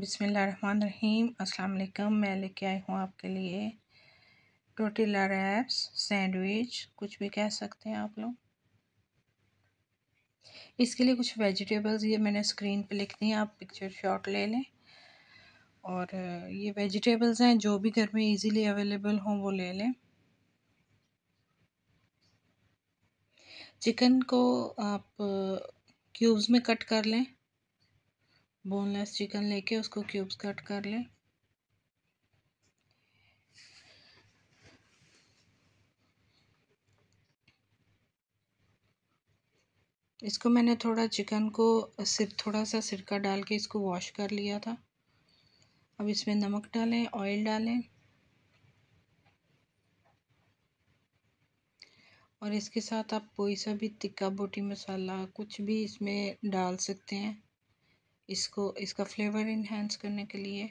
बिसमीम अल्लाम मैं लेके आई हूँ आपके लिए टोटीला रैप्स सैंडविच कुछ भी कह सकते हैं आप लोग इसके लिए कुछ वेजिटेबल्स ये मैंने स्क्रीन पे लिख दी हैं आप पिक्चर शॉट ले लें और ये वेजिटेबल्स हैं जो भी घर में इजीली अवेलेबल हों वो ले लें चिकन को आप क्यूब्स में कट कर लें बोनलेस चिकन लेके उसको क्यूब्स कट कर लें इसको मैंने थोड़ा चिकन को सिर थोड़ा सा सिरका डाल के इसको वॉश कर लिया था अब इसमें नमक डालें ऑयल डालें और इसके साथ आप कोई सा भी तिक्का बोटी मसाला कुछ भी इसमें डाल सकते हैं इसको इसका फ्लेवर इन्हेंस करने के लिए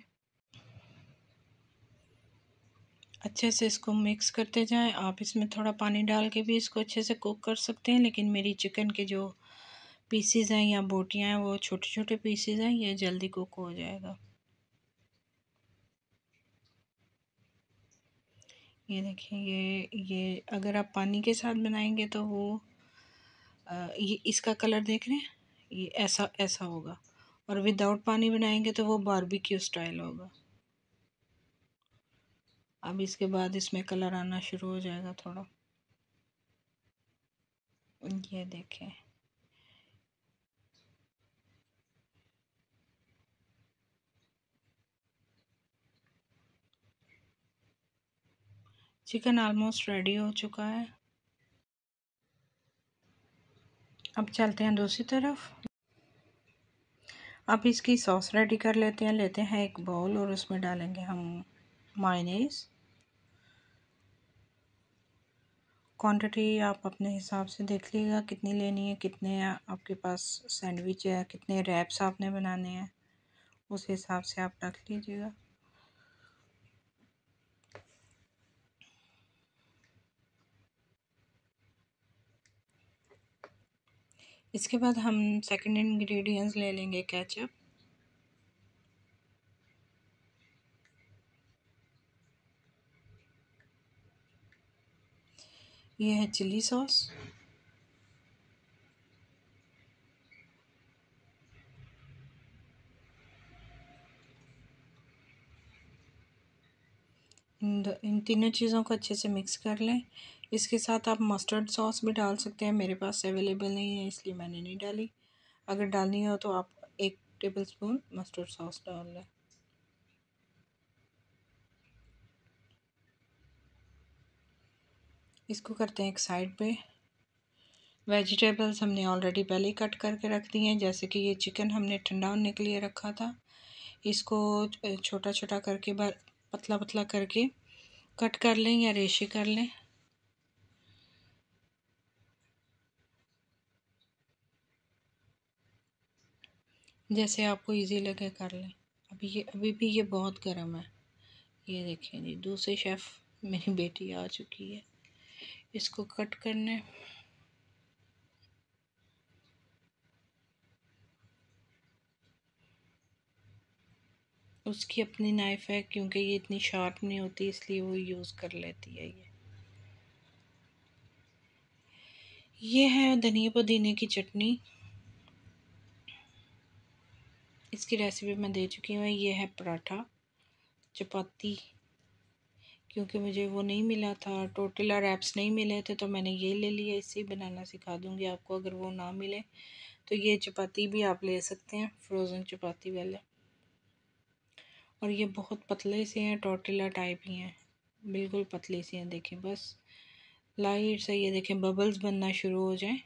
अच्छे से इसको मिक्स करते जाएं आप इसमें थोड़ा पानी डाल के भी इसको अच्छे से कुक कर सकते हैं लेकिन मेरी चिकन के जो पीसीज हैं या बोटियां हैं वो छोटे छोटे पीसीज हैं ये जल्दी कुक हो जाएगा ये देखिए ये ये अगर आप पानी के साथ बनाएंगे तो वो आ, ये इसका कलर देख रहे हैं ये ऐसा ऐसा होगा और विदाउट पानी बनाएंगे तो वो बारबेक्यू स्टाइल होगा अब इसके बाद इसमें कलर आना शुरू हो जाएगा थोड़ा ये देखें चिकन ऑलमोस्ट रेडी हो चुका है अब चलते हैं दूसरी तरफ अब इसकी सॉस रेडी कर लेते हैं लेते हैं एक बाउल और उसमें डालेंगे हम मायनेस क्वांटिटी आप अपने हिसाब से देख लीजिएगा कितनी लेनी है कितने आपके पास सैंडविच है कितने रैप्स आपने बनाने हैं उस हिसाब से आप रख लीजिएगा इसके बाद हम सेकंड इंग्रेडिएंट्स ले लेंगे कैचअप ये है चिली सॉस इन तीनों चीज़ों को अच्छे से मिक्स कर लें इसके साथ आप मस्टर्ड सॉस भी डाल सकते हैं मेरे पास अवेलेबल नहीं है इसलिए मैंने नहीं डाली अगर डालनी हो तो आप एक टेबल स्पून मस्टर्ड सॉस डाल लें इसको करते हैं एक साइड पे वेजिटेबल्स हमने ऑलरेडी पहले कट करके रख दी हैं जैसे कि ये चिकन हमने ठंडा होने के लिए रखा था इसको छोटा छोटा करके पतला पतला करके कट कर लें या रेशे कर लें जैसे आपको इजी लगे कर लें अभी ये अभी भी ये बहुत गर्म है ये देखें जी दूसरे शेफ़ मेरी बेटी आ चुकी है इसको कट करने उसकी अपनी नाइफ़ है क्योंकि ये इतनी शार्प नहीं होती इसलिए वो यूज़ कर लेती है ये ये है धनिया पुदीने की चटनी इसकी रेसिपी मैं दे चुकी हूँ ये है पराठा चपाती क्योंकि मुझे वो नहीं मिला था और रैप्स नहीं मिले थे तो मैंने ये ले लिया इससे ही बनाना सिखा दूँगी आपको अगर वो ना मिले तो ये चपाती भी आप ले सकते हैं फ्रोज़न चपाती वाले और ये बहुत पतले से हैं टोटिला टाइप ही हैं बिल्कुल पतले से हैं देखें बस लाइट से ये देखें बबल्स बनना शुरू हो जाएं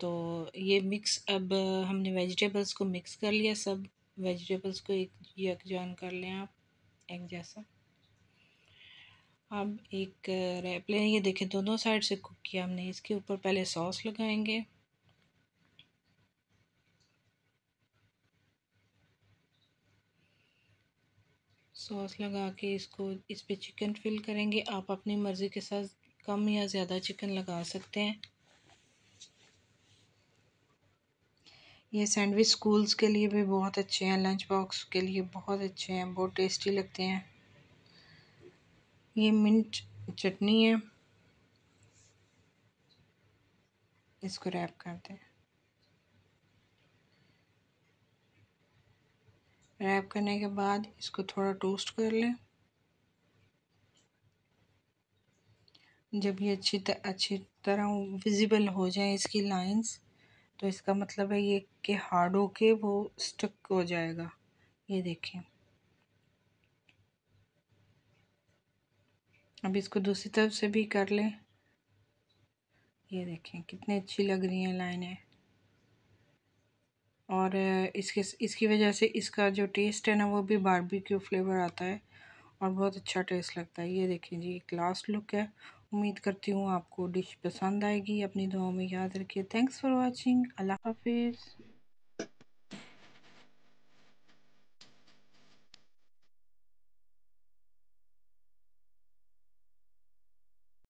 तो ये मिक्स अब हमने वेजिटेबल्स को मिक्स कर लिया सब वेजिटेबल्स को एक यकजान कर लें आप एक जैसा अब एक रैप लें ये देखें दोनों साइड से कुक किया हमने इसके ऊपर पहले सॉस लगाएंगे सॉस लगा के इसको इस पे चिकन फिल करेंगे आप अपनी मर्ज़ी के साथ कम या ज़्यादा चिकन लगा सकते हैं ये सैंडविच स्कूल्स के लिए भी बहुत अच्छे हैं लंच बॉक्स के लिए बहुत अच्छे हैं बहुत टेस्टी लगते हैं ये मिंट चटनी है इसको रैप करते हैं रैप करने के बाद इसको थोड़ा टोस्ट कर लें जब ये अच्छी तर, अच्छी तरह विजिबल हो जाए इसकी लाइंस तो इसका मतलब है ये के हार्ड होके वो स्टक हो जाएगा ये देखें अब इसको दूसरी तरफ से भी कर लें ये देखें कितनी अच्छी लग रही हैं लाइनें और इसके इसकी वजह से इसका जो टेस्ट है ना वो भी बारबेक्यू फ्लेवर आता है और बहुत अच्छा टेस्ट लगता है ये देखें जी एक लास्ट लुक है उम्मीद करती हूँ आपको डिश पसंद आएगी अपनी दुआओं में याद रखिए थैंक्स फॉर वॉचिंग अल्लाह हाफिज़